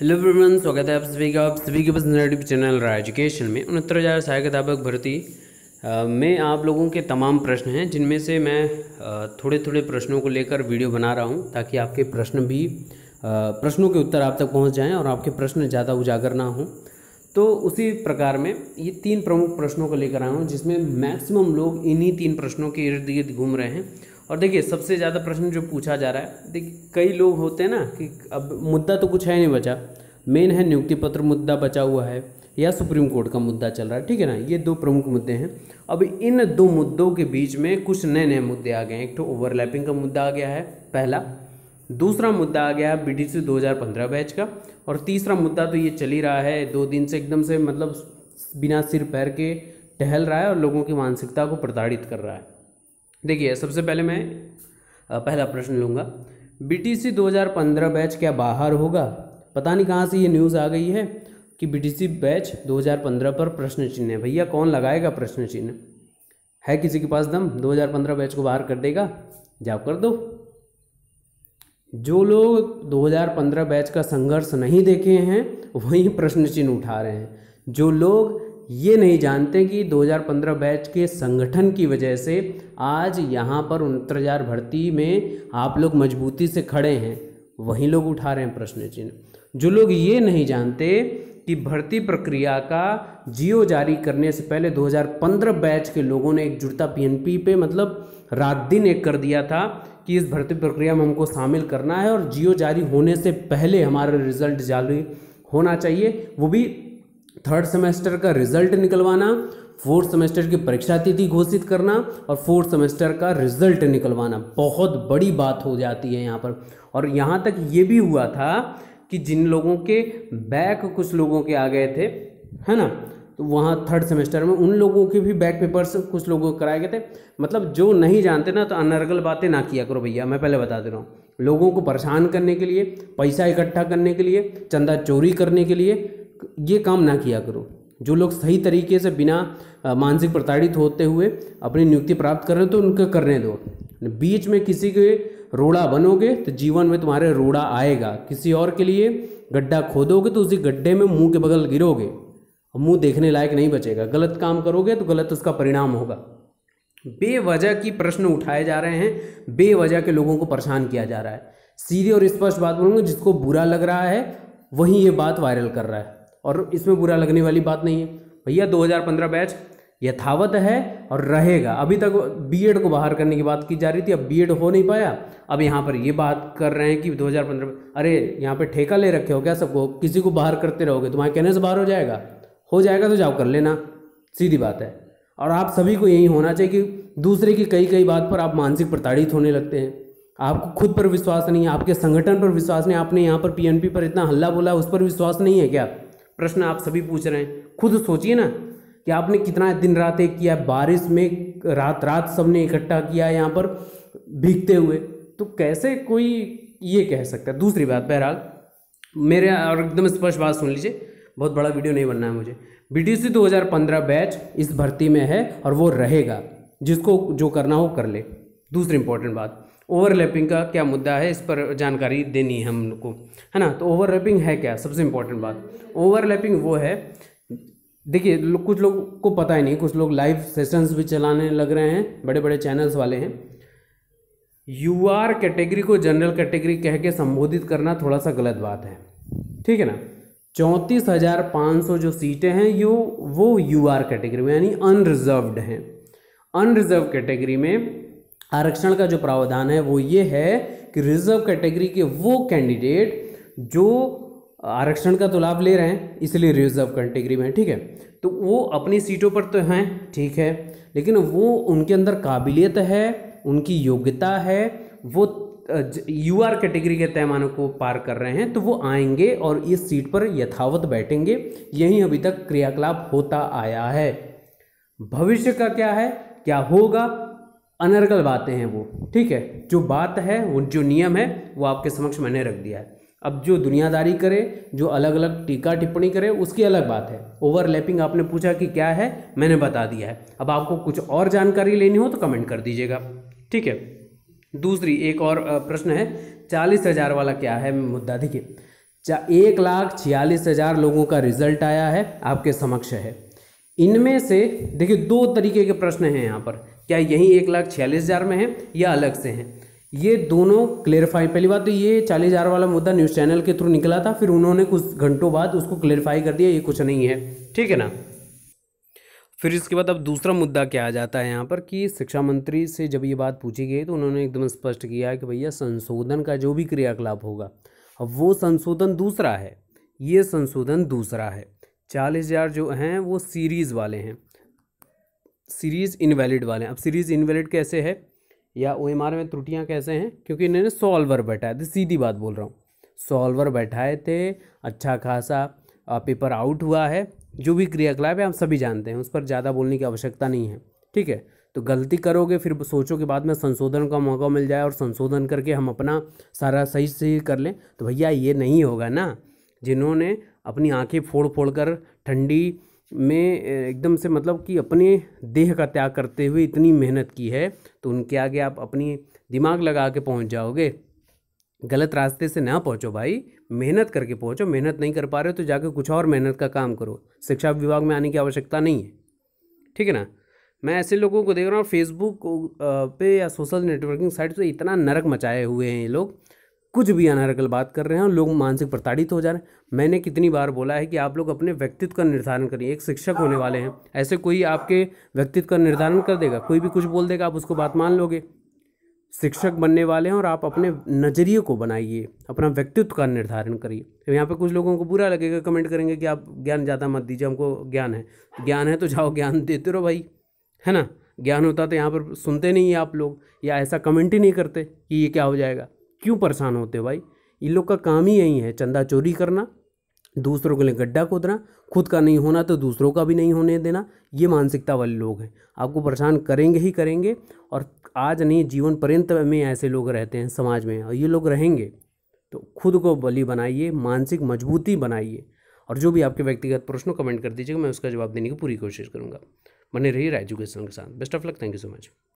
hello everyone स्वागत है आप सभी का आप सभी के पास यूट्यूब चैनल रहा एजुकेशन में उनहत्तर हज़ार सहायक अध्यापक भर्ती में आप लोगों के तमाम प्रश्न हैं जिनमें से मैं थोड़े थोड़े प्रश्नों को लेकर वीडियो बना रहा हूं ताकि आपके प्रश्न भी प्रश्नों के उत्तर आप तक पहुंच जाएं और आपके प्रश्न ज़्यादा उजागर ना हों तो उसी प्रकार में ये तीन प्रमुख प्रश्नों को लेकर आया हूँ जिसमें मैक्सिमम लोग इन्हीं तीन प्रश्नों के इर्द गिर्द घूम रहे हैं और देखिए सबसे ज़्यादा प्रश्न जो पूछा जा रहा है देखिए कई लोग होते हैं ना कि अब मुद्दा तो कुछ है नहीं बचा मेन है नियुक्ति पत्र मुद्दा बचा हुआ है या सुप्रीम कोर्ट का मुद्दा चल रहा है ठीक है ना ये दो प्रमुख मुद्दे हैं अब इन दो मुद्दों के बीच में कुछ नए नए मुद्दे आ गए हैं एक तो ओवरलैपिंग का मुद्दा आ गया है पहला दूसरा मुद्दा आ गया है बी डी सी दो हज़ार पंद्रह बैच का और तीसरा मुद्दा तो ये चल ही रहा है दो दिन से एकदम से मतलब बिना सिर पैर के टहल रहा है और लोगों की मानसिकता को प्रताड़ित कर रहा है देखिए सबसे पहले मैं पहला प्रश्न लूँगा बीटीसी 2015 बैच क्या बाहर होगा पता नहीं कहाँ से ये न्यूज़ आ गई है कि बीटीसी बैच 2015 पर प्रश्न चिन्ह है भैया कौन लगाएगा प्रश्न चिन्ह है किसी के पास दम 2015 बैच को बाहर कर देगा जाओ कर दो जो लोग 2015 बैच का संघर्ष नहीं देखे हैं वही प्रश्न चिन्ह उठा रहे हैं जो लोग ये नहीं जानते कि 2015 बैच के संगठन की वजह से आज यहाँ पर हजार भर्ती में आप लोग मजबूती से खड़े हैं वहीं लोग उठा रहे हैं प्रश्न चिन्ह जो लोग ये नहीं जानते कि भर्ती प्रक्रिया का जियो जारी करने से पहले 2015 बैच के लोगों ने एकजुटता पीएनपी पे मतलब रात दिन एक कर दिया था कि इस भर्ती प्रक्रिया में हमको शामिल करना है और जियो जारी होने से पहले हमारा रिजल्ट जारी होना चाहिए वो भी थर्ड सेमेस्टर का रिजल्ट निकलवाना फोर्थ सेमेस्टर की परीक्षा तिथि घोषित करना और फोर्थ सेमेस्टर का रिजल्ट निकलवाना बहुत बड़ी बात हो जाती है यहाँ पर और यहाँ तक ये भी हुआ था कि जिन लोगों के बैक कुछ लोगों के आ गए थे है ना तो वहाँ थर्ड सेमेस्टर में उन लोगों के भी बैक पेपर्स कुछ लोगों को कराए गए थे मतलब जो नहीं जानते ना तो अनर्गल बातें ना किया करो भैया मैं पहले बता दे रहा हूँ लोगों को परेशान करने के लिए पैसा इकट्ठा करने के लिए चंदा चोरी करने के लिए ये काम ना किया करो जो लोग सही तरीके से बिना मानसिक प्रताड़ित होते हुए अपनी नियुक्ति प्राप्त कर रहे हो तो उनको करने दो बीच में किसी के रोड़ा बनोगे तो जीवन में तुम्हारे रोड़ा आएगा किसी और के लिए गड्ढा खोदोगे तो उसी गड्ढे में मुंह के बगल गिरोगे और मुंह देखने लायक नहीं बचेगा गलत काम करोगे तो गलत उसका परिणाम होगा बेवजह की प्रश्न उठाए जा रहे हैं बेवजह के लोगों को परेशान किया जा रहा है सीधे और स्पष्ट बात बोलूँगा जिसको बुरा लग रहा है वही ये बात वायरल कर रहा है और इसमें बुरा लगने वाली बात नहीं है भैया 2015 बैच यथावत है और रहेगा अभी तक बीएड को बाहर करने की बात की जा रही थी अब बीएड हो नहीं पाया अब यहाँ पर ये बात कर रहे हैं कि 2015 अरे यहाँ पे ठेका ले रखे हो क्या सबको किसी को बाहर करते रहोगे तुम्हारे कहने से बाहर हो जाएगा हो जाएगा तो जाओ कर लेना सीधी बात है और आप सभी को यही होना चाहिए कि दूसरे की कई कई बात पर आप मानसिक प्रताड़ित होने लगते हैं आपको खुद पर विश्वास नहीं है आपके संगठन पर विश्वास नहीं आपने यहाँ पर पीएनपी पर इतना हल्ला बोला उस पर विश्वास नहीं है क्या प्रश्न आप सभी पूछ रहे हैं खुद सोचिए ना कि आपने कितना दिन रात एक किया बारिश में रात रात सबने इकट्ठा किया यहाँ पर भीगते हुए तो कैसे कोई ये कह सकता है दूसरी बात बहरहाल मेरे और एकदम स्पष्ट बात सुन लीजिए बहुत बड़ा वीडियो नहीं बनना है मुझे हजार पंद्रह बैच इस भर्ती में है और वो रहेगा जिसको जो करना हो कर ले दूसरी इंपॉर्टेंट बात ओवरलैपिंग का क्या मुद्दा है इस पर जानकारी देनी है हमको है ना तो ओवरलैपिंग है क्या सबसे इम्पोर्टेंट बात ओवरलैपिंग वो है देखिए लो, कुछ लोग को पता ही नहीं कुछ लोग लाइव सेशंस भी चलाने लग रहे हैं बड़े बड़े चैनल्स वाले हैं यू आर कैटेगरी को जनरल कैटेगरी कह के संबोधित करना थोड़ा सा गलत बात है ठीक है ना चौंतीस हज़ार पाँच सौ जो सीटें हैं यो वो यू आर कैटेगरी में यानी अनरिजर्व्ड हैं अनरिजर्व कैटेगरी में आरक्षण का जो प्रावधान है वो ये है कि रिजर्व कैटेगरी के वो कैंडिडेट जो आरक्षण का तो लाभ ले रहे हैं इसलिए रिजर्व कैटेगरी में ठीक है तो वो अपनी सीटों पर तो हैं ठीक है लेकिन वो उनके अंदर काबिलियत है उनकी योग्यता है वो यू आर कैटेगरी के तैमानों को पार कर रहे हैं तो वो आएंगे और इस सीट पर यथावत बैठेंगे यही अभी तक क्रियाकलाप होता आया है भविष्य का क्या है क्या होगा अनर्गल बातें हैं वो ठीक है जो बात है वो जो नियम है वो आपके समक्ष मैंने रख दिया है अब जो दुनियादारी करे जो अलग अलग टीका टिप्पणी करे उसकी अलग बात है ओवरलैपिंग आपने पूछा कि क्या है मैंने बता दिया है अब आपको कुछ और जानकारी लेनी हो तो कमेंट कर दीजिएगा ठीक है दूसरी एक और प्रश्न है चालीस हज़ार वाला क्या है मुद्दा देखिए एक लाख छियालीस हज़ार लोगों का रिजल्ट आया है आपके समक्ष है इनमें से देखिए दो तरीके के प्रश्न हैं यहाँ पर क्या यही एक लाख छियालीस हज़ार में है या अलग से हैं ये दोनों क्लेरिफाई पहली बात तो ये चालीस हज़ार वाला मुद्दा न्यूज़ चैनल के थ्रू निकला था फिर उन्होंने कुछ घंटों बाद उसको क्लेरिफाई कर दिया ये कुछ नहीं है ठीक है ना फिर इसके बाद अब दूसरा मुद्दा क्या आ जाता है यहाँ पर कि शिक्षा मंत्री से जब ये बात पूछी गई तो उन्होंने एकदम स्पष्ट किया कि भैया संशोधन का जो भी क्रियाकलाप होगा अब वो संशोधन दूसरा है ये संशोधन दूसरा है चालीस हज़ार जो हैं वो सीरीज़ वाले हैं सीरीज़ इनवैलिड वाले अब सीरीज़ इनवैलिड कैसे है या ओ में त्रुटियाँ कैसे हैं क्योंकि इन्होंने सॉल्वर बैठाए थे तो सीधी बात बोल रहा हूँ सॉल्वर बैठाए थे अच्छा खासा पेपर आउट हुआ है जो भी क्रियाकलाप है हम सभी जानते हैं उस पर ज़्यादा बोलने की आवश्यकता नहीं है ठीक है तो गलती करोगे फिर सोचो कि बाद में संशोधन का मौका मिल जाए और संशोधन करके हम अपना सारा सही सही कर लें तो भैया ये नहीं होगा ना जिन्होंने अपनी आंखें फोड़ फोड़ कर ठंडी में एकदम से मतलब कि अपने देह का त्याग करते हुए इतनी मेहनत की है तो उनके आगे आप अपनी दिमाग लगा के पहुंच जाओगे गलत रास्ते से ना पहुंचो भाई मेहनत करके पहुंचो मेहनत नहीं कर पा रहे हो तो जाके कुछ और मेहनत का काम करो शिक्षा विभाग में आने की आवश्यकता नहीं है ठीक है ना मैं ऐसे लोगों को देख रहा हूँ फेसबुक पे या सोशल नेटवर्किंग साइट पे इतना नरक मचाए हुए हैं ये लोग कुछ भी अनारकल बात कर रहे हैं और लोग मानसिक प्रताड़ित हो जा रहे हैं मैंने कितनी बार बोला है कि आप लोग अपने व्यक्तित्व का निर्धारण करिए एक शिक्षक होने वाले हैं ऐसे कोई आपके व्यक्तित्व का निर्धारण कर देगा कोई भी कुछ बोल देगा आप उसको बात मान लोगे शिक्षक बनने वाले हैं और आप अपने नज़रिए को बनाइए अपना व्यक्तित्व का निर्धारण करिए तो यहाँ पे कुछ लोगों को बुरा लगेगा कमेंट करेंगे कि आप ज्ञान ज़्यादा मत दीजिए हमको ज्ञान है ज्ञान है तो जाओ ज्ञान देते रहो भाई है ना ज्ञान होता तो यहाँ पर सुनते नहीं आप लोग या ऐसा कमेंट ही नहीं करते कि ये क्या हो जाएगा क्यों परेशान होते हो भाई इन लोग का काम ही यही है चंदा चोरी करना दूसरों के लिए गड्ढा खोदना खुद का नहीं होना तो दूसरों का भी नहीं होने देना ये मानसिकता वाले लोग हैं आपको परेशान करेंगे ही करेंगे और आज नहीं जीवन पर्यंत में ऐसे लोग रहते हैं समाज में और ये लोग रहेंगे तो खुद को बली बनाइए मानसिक मजबूती बनाइए और जो भी आपके व्यक्तिगत प्रश्नों कमेंट कर दीजिएगा मैं उसका जवाब देने की पूरी कोशिश करूँगा बने रहिए एजुकेशन के साथ best of luck thank you so much